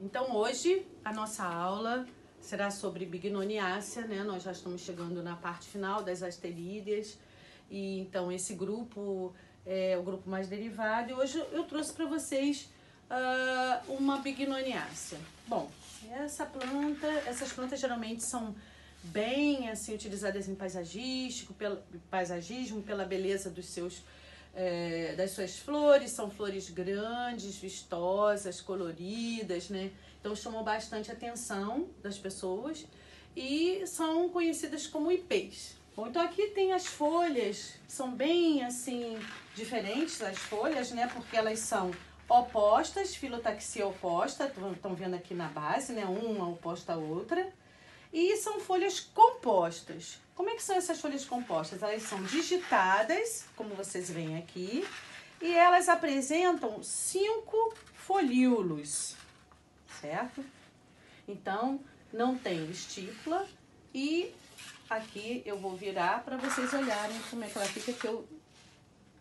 Então hoje a nossa aula será sobre bignoniácea, né? Nós já estamos chegando na parte final das asterídeas e então esse grupo é o grupo mais derivado. E hoje eu trouxe para vocês uh, uma bignoniácea. Bom, essa planta, essas plantas geralmente são bem assim utilizadas em paisagístico, pelo paisagismo, pela beleza dos seus é, das suas flores, são flores grandes, vistosas, coloridas, né? Então chamou bastante atenção das pessoas e são conhecidas como ipês. Bom, então aqui tem as folhas, são bem assim diferentes as folhas, né? Porque elas são opostas, filotaxia oposta, estão vendo aqui na base, né? Uma oposta à outra. E são folhas compostas. Como é que são essas folhas compostas? Elas são digitadas, como vocês veem aqui, e elas apresentam cinco folíolos, certo? Então, não tem estípula e aqui eu vou virar para vocês olharem como é que ela fica, que eu,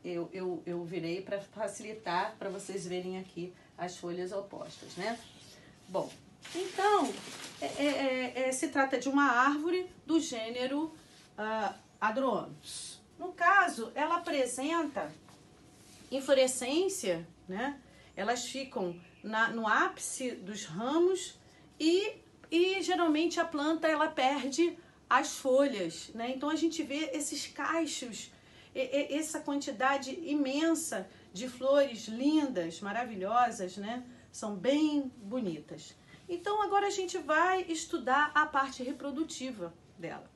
eu, eu, eu virei para facilitar para vocês verem aqui as folhas opostas, né? Bom, então, é, é, é, é se trata de uma árvore do gênero uh, No caso, ela apresenta inflorescência, né? Elas ficam na, no ápice dos ramos e, e geralmente a planta ela perde as folhas, né? Então a gente vê esses caixos, e, e, essa quantidade imensa de flores lindas, maravilhosas, né? São bem bonitas. Então agora a gente vai estudar a parte reprodutiva dela.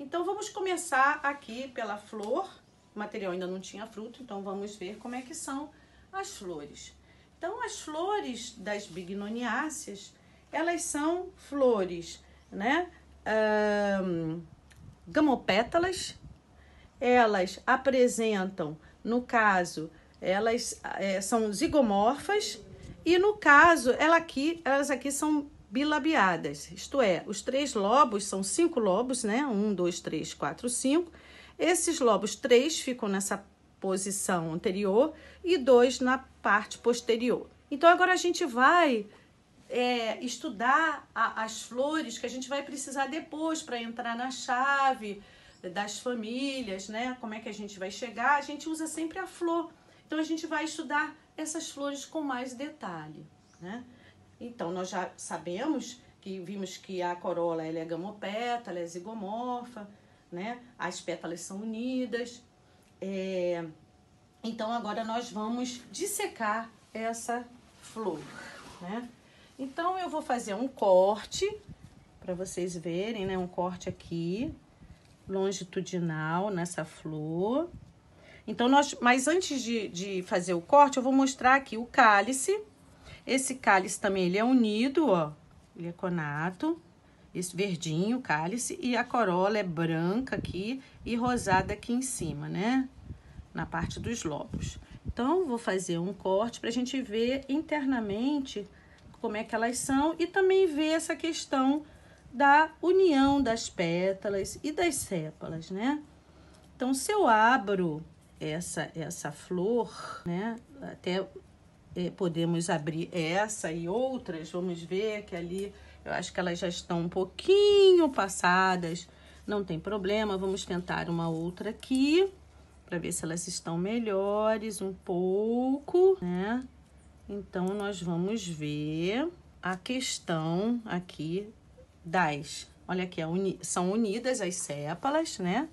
Então, vamos começar aqui pela flor. O material ainda não tinha fruto, então vamos ver como é que são as flores. Então, as flores das bignoniáceas, elas são flores, né? Um, gamopétalas. Elas apresentam, no caso, elas é, são zigomorfas. E no caso, ela aqui, elas aqui são bilabiadas, isto é, os três lobos são cinco lobos, né? Um, dois, três, quatro, cinco. Esses lobos, três ficam nessa posição anterior e dois na parte posterior. Então, agora a gente vai é, estudar a, as flores que a gente vai precisar depois para entrar na chave das famílias, né? Como é que a gente vai chegar? A gente usa sempre a flor. Então, a gente vai estudar essas flores com mais detalhe, né? Então, nós já sabemos que vimos que a corola é gamopétala, é zigomorfa, né? As pétalas são unidas. É... Então, agora nós vamos dissecar essa flor, né? Então, eu vou fazer um corte para vocês verem, né? Um corte aqui longitudinal nessa flor. Então, nós, mas antes de, de fazer o corte, eu vou mostrar aqui o cálice, esse cálice também, ele é unido, ó. Ele é conato, esse verdinho, cálice. E a corola é branca aqui e rosada aqui em cima, né? Na parte dos lobos. Então, vou fazer um corte para a gente ver internamente como é que elas são e também ver essa questão da união das pétalas e das sépalas, né? Então, se eu abro essa, essa flor, né? Até é, podemos abrir essa e outras. Vamos ver que ali eu acho que elas já estão um pouquinho passadas. Não tem problema, vamos tentar uma outra aqui para ver se elas estão melhores um pouco, né? Então, nós vamos ver a questão aqui das... Olha aqui, são unidas as sépalas, né?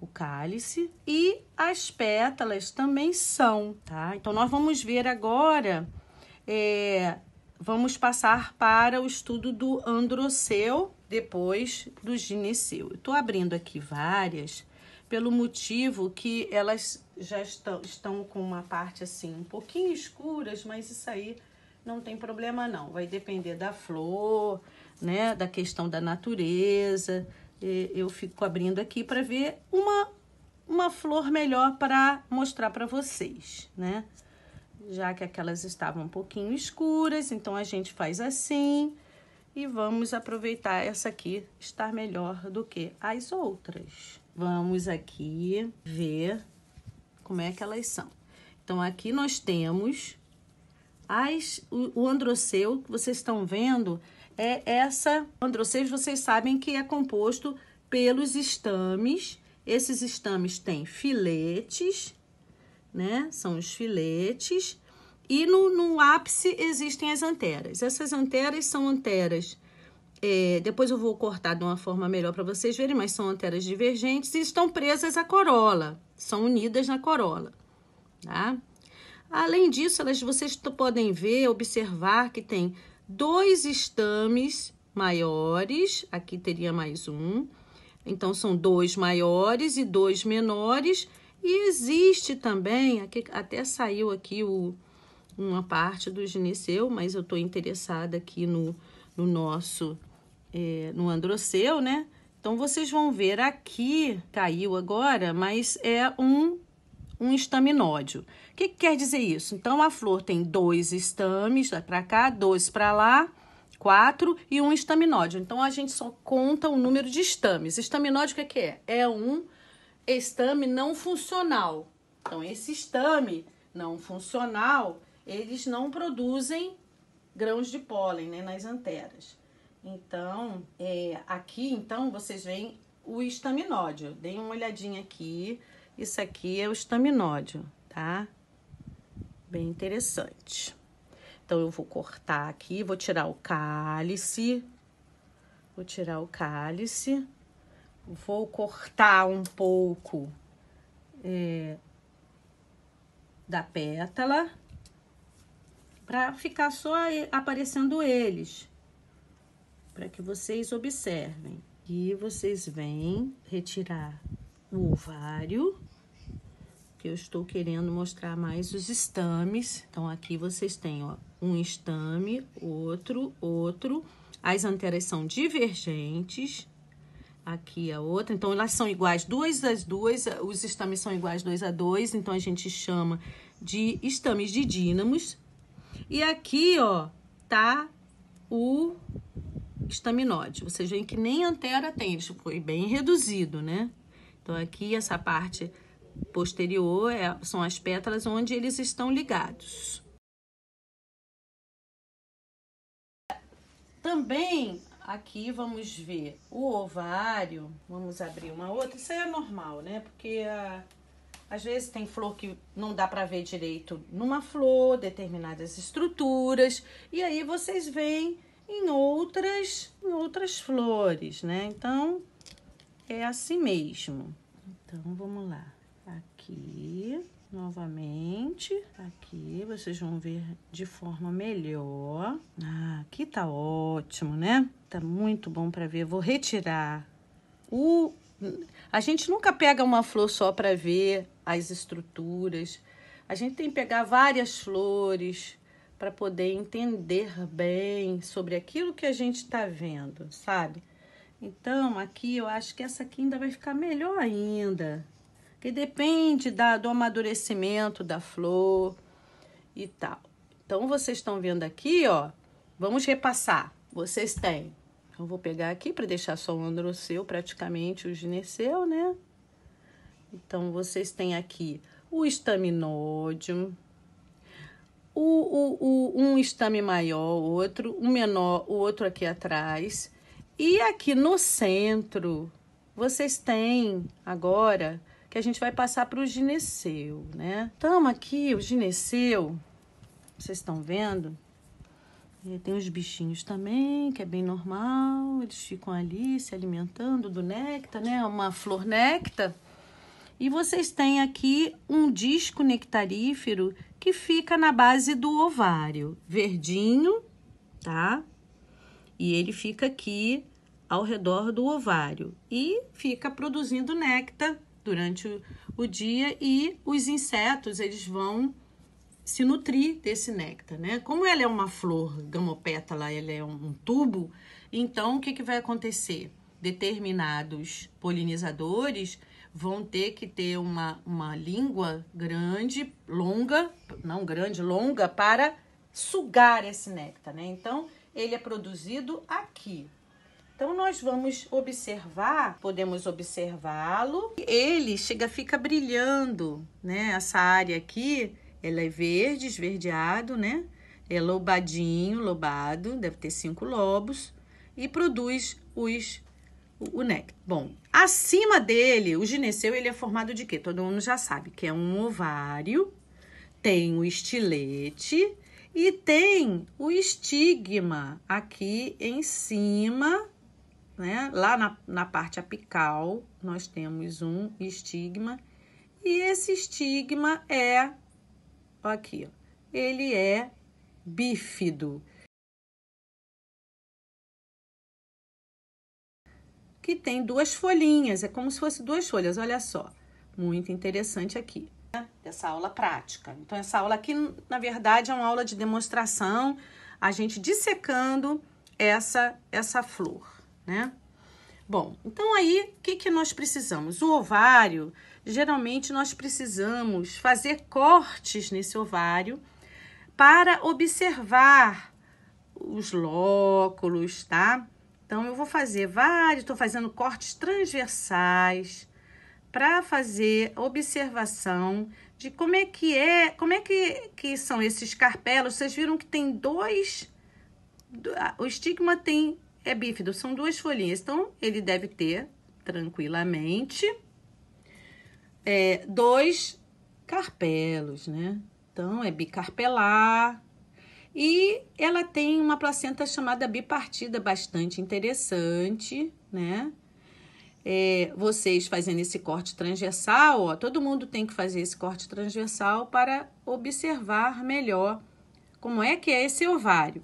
o cálice e as pétalas também são, tá? Então nós vamos ver agora, é, vamos passar para o estudo do androceu depois do gineceu. Estou abrindo aqui várias pelo motivo que elas já estão, estão com uma parte assim um pouquinho escuras, mas isso aí não tem problema não. Vai depender da flor, né, da questão da natureza, eu fico abrindo aqui para ver uma, uma flor melhor para mostrar para vocês, né? Já que aquelas estavam um pouquinho escuras, então a gente faz assim e vamos aproveitar essa aqui estar melhor do que as outras. Vamos aqui ver como é que elas são. Então, aqui nós temos as, o, o androceu, que vocês estão vendo, é essa. Androceus, vocês sabem que é composto pelos estames. Esses estames têm filetes, né? São os filetes. E no, no ápice existem as anteras. Essas anteras são anteras. É, depois eu vou cortar de uma forma melhor para vocês verem, mas são anteras divergentes e estão presas à corola, são unidas na corola, tá? Além disso, elas, vocês podem ver, observar que tem dois estames maiores, aqui teria mais um. Então, são dois maiores e dois menores. E existe também, aqui, até saiu aqui o, uma parte do gineceu, mas eu estou interessada aqui no, no nosso, é, no androceu, né? Então, vocês vão ver aqui, caiu agora, mas é um um estaminódio. O que, que quer dizer isso? Então, a flor tem dois estames para cá, dois para lá, quatro e um estaminódio. Então, a gente só conta o número de estames. Estaminódio, o que, que é? É um estame não funcional. Então, esse estame não funcional, eles não produzem grãos de pólen né, nas anteras. Então, é, aqui, então, vocês veem o estaminódio. Deem uma olhadinha aqui. Isso aqui é o estaminódio, tá? Bem interessante. Então, eu vou cortar aqui, vou tirar o cálice. Vou tirar o cálice. Vou cortar um pouco é, da pétala para ficar só aparecendo eles, para que vocês observem. E vocês vêm retirar o ovário que eu estou querendo mostrar mais os estames. Então, aqui vocês têm, ó, um estame, outro, outro. As anteras são divergentes. Aqui a outra. Então, elas são iguais duas às duas. Os estames são iguais dois a dois. Então, a gente chama de estames de dínamos. E aqui, ó, tá o estaminóide. Vocês veem que nem antera tem. Isso foi bem reduzido, né? Então, aqui essa parte posterior é, são as pétalas onde eles estão ligados. Também aqui vamos ver o ovário. Vamos abrir uma outra. Isso é normal, né? Porque a, às vezes tem flor que não dá para ver direito numa flor, determinadas estruturas, e aí vocês veem em outras, em outras flores, né? Então é assim mesmo. Então vamos lá aqui, novamente, aqui, vocês vão ver de forma melhor. Ah, aqui tá ótimo, né? Tá muito bom para ver. Vou retirar o... A gente nunca pega uma flor só para ver as estruturas. A gente tem que pegar várias flores para poder entender bem sobre aquilo que a gente está vendo, sabe? Então, aqui eu acho que essa aqui ainda vai ficar melhor ainda que depende da, do amadurecimento da flor e tal. Então, vocês estão vendo aqui, ó, vamos repassar. Vocês têm, eu vou pegar aqui para deixar só o androceu, praticamente o gineceu, né? Então, vocês têm aqui o estaminódio, o, o, o, um estame maior, o outro, um menor, o outro aqui atrás. E aqui no centro, vocês têm agora que a gente vai passar para o gineceu, né? Tamo aqui o gineceu, vocês estão vendo? tem os bichinhos também, que é bem normal, eles ficam ali se alimentando do néctar, né? Uma flor néctar. E vocês têm aqui um disco nectarífero que fica na base do ovário, verdinho, tá? E ele fica aqui ao redor do ovário e fica produzindo néctar durante o, o dia e os insetos eles vão se nutrir desse néctar, né? Como ela é uma flor gamopétala, ela é um, um tubo, então o que, que vai acontecer? Determinados polinizadores vão ter que ter uma, uma língua grande, longa, não grande, longa, para sugar esse néctar, né? Então, ele é produzido aqui, então nós vamos observar, podemos observá-lo. Ele chega, fica brilhando, né? Essa área aqui, ela é verde, esverdeado, né? É lobadinho, lobado, deve ter cinco lobos e produz os o néctar. Bom, acima dele, o gineceu ele é formado de quê? Todo mundo já sabe que é um ovário, tem o estilete e tem o estigma aqui em cima né? Lá na, na parte apical, nós temos um estigma, e esse estigma é, aqui, ó, ele é bífido. Que tem duas folhinhas, é como se fosse duas folhas, olha só. Muito interessante aqui, dessa né? aula prática. Então, essa aula aqui, na verdade, é uma aula de demonstração, a gente dissecando essa, essa flor né? Bom, então aí o que, que nós precisamos? O ovário, geralmente nós precisamos fazer cortes nesse ovário para observar os lóculos, tá? Então eu vou fazer vários, estou fazendo cortes transversais para fazer observação de como é que é, como é que, que são esses carpelos. Vocês viram que tem dois, o estigma tem é bífido, são duas folhinhas. Então, ele deve ter, tranquilamente, é, dois carpelos, né? Então, é bicarpelar. E ela tem uma placenta chamada bipartida, bastante interessante, né? É, vocês fazendo esse corte transversal, ó, todo mundo tem que fazer esse corte transversal para observar melhor como é que é esse ovário.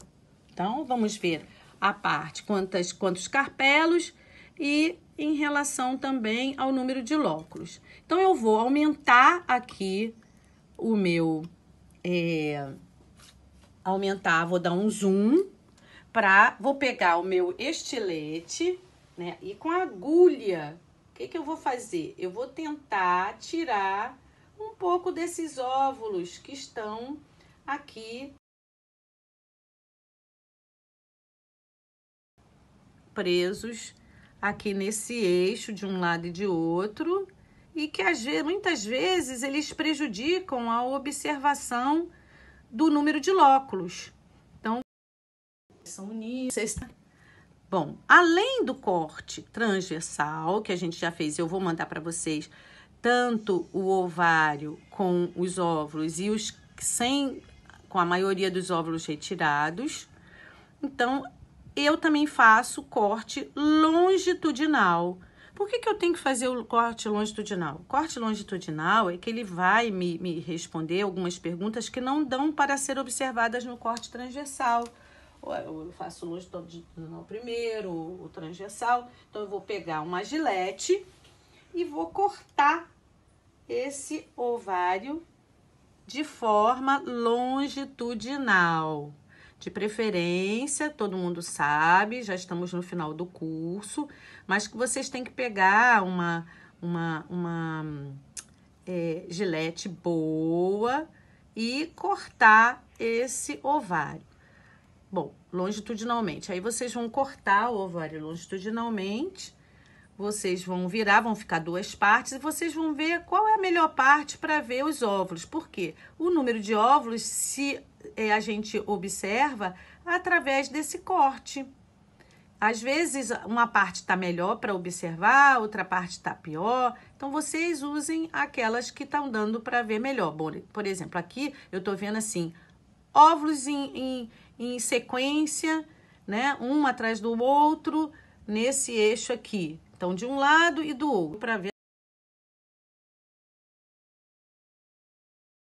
Então, vamos ver a parte quantas, quantos carpelos e em relação também ao número de lóculos. Então, eu vou aumentar aqui o meu... É, aumentar, vou dar um zoom para Vou pegar o meu estilete, né? E com a agulha, o que, que eu vou fazer? Eu vou tentar tirar um pouco desses óvulos que estão aqui presos aqui nesse eixo de um lado e de outro e que às vezes, muitas vezes eles prejudicam a observação do número de lóculos. Então, são unísseis. Bom, além do corte transversal que a gente já fez, eu vou mandar para vocês tanto o ovário com os óvulos e os sem com a maioria dos óvulos retirados. Então, eu também faço corte longitudinal. Por que, que eu tenho que fazer o corte longitudinal? O corte longitudinal é que ele vai me, me responder algumas perguntas que não dão para ser observadas no corte transversal. Eu faço longitudinal primeiro, o transversal. Então, eu vou pegar uma gilete e vou cortar esse ovário de forma longitudinal. De preferência, todo mundo sabe, já estamos no final do curso, mas que vocês têm que pegar uma, uma, uma é, gilete boa e cortar esse ovário. Bom, longitudinalmente. Aí vocês vão cortar o ovário longitudinalmente vocês vão virar, vão ficar duas partes e vocês vão ver qual é a melhor parte para ver os óvulos. Porque o número de óvulos se é, a gente observa através desse corte. Às vezes uma parte está melhor para observar, outra parte está pior. Então vocês usem aquelas que estão dando para ver melhor. Bom, por exemplo, aqui eu estou vendo assim óvulos em, em, em sequência, né, um atrás do outro nesse eixo aqui. Então, de um lado e do outro, para ver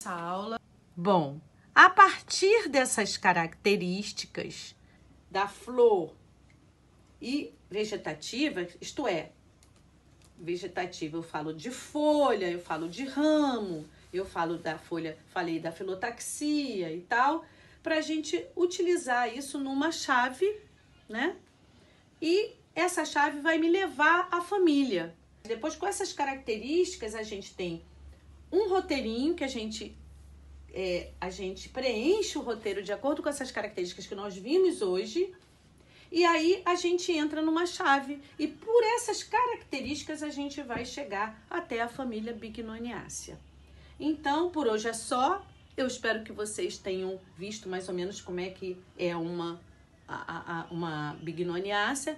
essa aula. Bom, a partir dessas características da flor e vegetativa, isto é, vegetativa eu falo de folha, eu falo de ramo, eu falo da folha, falei da filotaxia e tal, para a gente utilizar isso numa chave, né? E essa chave vai me levar à família. Depois, com essas características, a gente tem um roteirinho que a gente é, a gente preenche o roteiro de acordo com essas características que nós vimos hoje. E aí a gente entra numa chave e por essas características a gente vai chegar até a família Bignoniácea. Então, por hoje é só. Eu espero que vocês tenham visto mais ou menos como é que é uma a, a, uma Bignoniacea